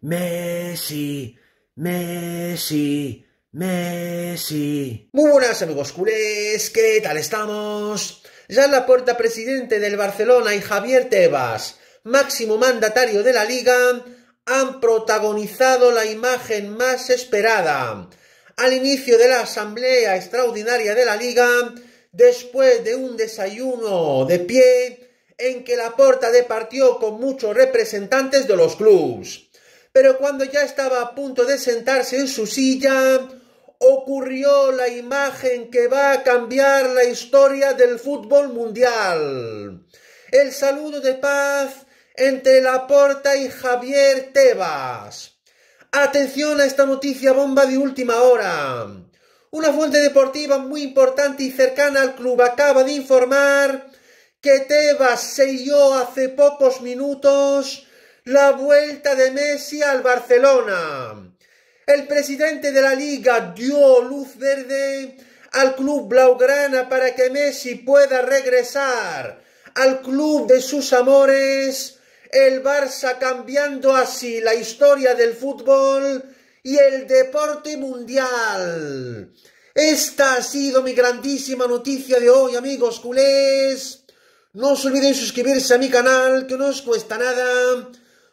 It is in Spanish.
Messi, Messi, Messi. Muy buenas amigos culés, ¿qué tal estamos? Ya la puerta presidente del Barcelona, y Javier Tebas, máximo mandatario de la liga, han protagonizado la imagen más esperada. Al inicio de la asamblea extraordinaria de la liga, después de un desayuno de pie en que la porta departió con muchos representantes de los clubes pero cuando ya estaba a punto de sentarse en su silla, ocurrió la imagen que va a cambiar la historia del fútbol mundial. El saludo de paz entre Laporta y Javier Tebas. Atención a esta noticia bomba de última hora. Una fuente deportiva muy importante y cercana al club acaba de informar que Tebas selló hace pocos minutos la vuelta de Messi al Barcelona. El presidente de la liga dio luz verde al club blaugrana para que Messi pueda regresar al club de sus amores, el Barça cambiando así la historia del fútbol y el deporte mundial. Esta ha sido mi grandísima noticia de hoy, amigos culés. No os olvidéis suscribirse a mi canal, que no os cuesta nada